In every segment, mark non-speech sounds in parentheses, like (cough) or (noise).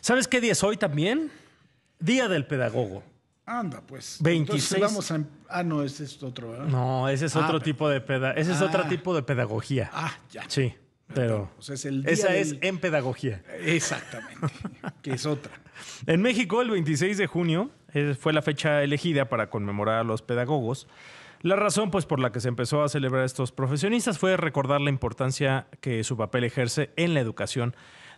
¿Sabes qué día es hoy también? Día del pedagogo. Anda, pues. 26. Em-, ah, no, ese es otro, ¿verdad? No, ese es ah, otro tipo de peda... Ese es otro ah. tipo de pedagogía. Ah, ya. Sí. Pero, esa es en pedagogía. Exactamente, (laughs) que es otra. En México, el 26 de junio eh, fue la fecha elegida para conmemorar a los pedagogos. La razón pues, por la que se empezó a celebrar a estos profesionistas fue recordar la importancia que su papel ejerce en la educación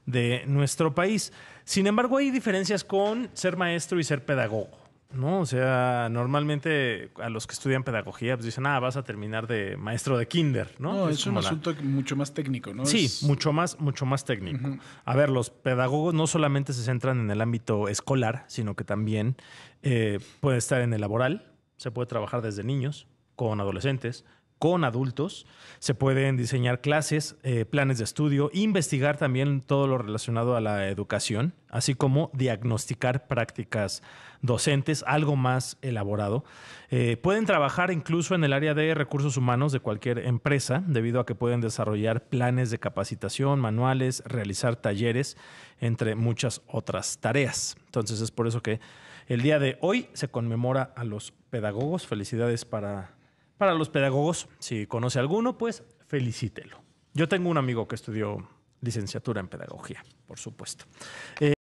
de nuestro país. Sin embargo, hay diferencias con ser maestro y ser pedagogo. ¿no? O sea, normalmente a los que estudian pedagogía pues dicen, ah, vas a terminar de maestro de kinder, ¿no? no es, un asunto mucho más técnico, ¿no? Sí, mucho más, mucho más técnico. A ver, los pedagogos no solamente se centran en el ámbito escolar, sino que también eh, puede estar en el laboral, se puede trabajar desde niños, con adolescentes, con adultos. Se pueden diseñar clases, eh, planes de estudio, investigar también todo lo relacionado a la educación, así como diagnosticar prácticas docentes, algo más elaborado. Eh, pueden trabajar incluso en el área de recursos humanos de cualquier empresa, debido a que pueden desarrollar planes de capacitación, manuales, realizar talleres, entre muchas otras tareas. Entonces es por eso que el día de hoy se conmemora a los pedagogos. Felicidades para para los pedagogos, si conoce alguno, pues felicítelo. Yo tengo un amigo que estudió licenciatura en pedagogía, por supuesto. Eh,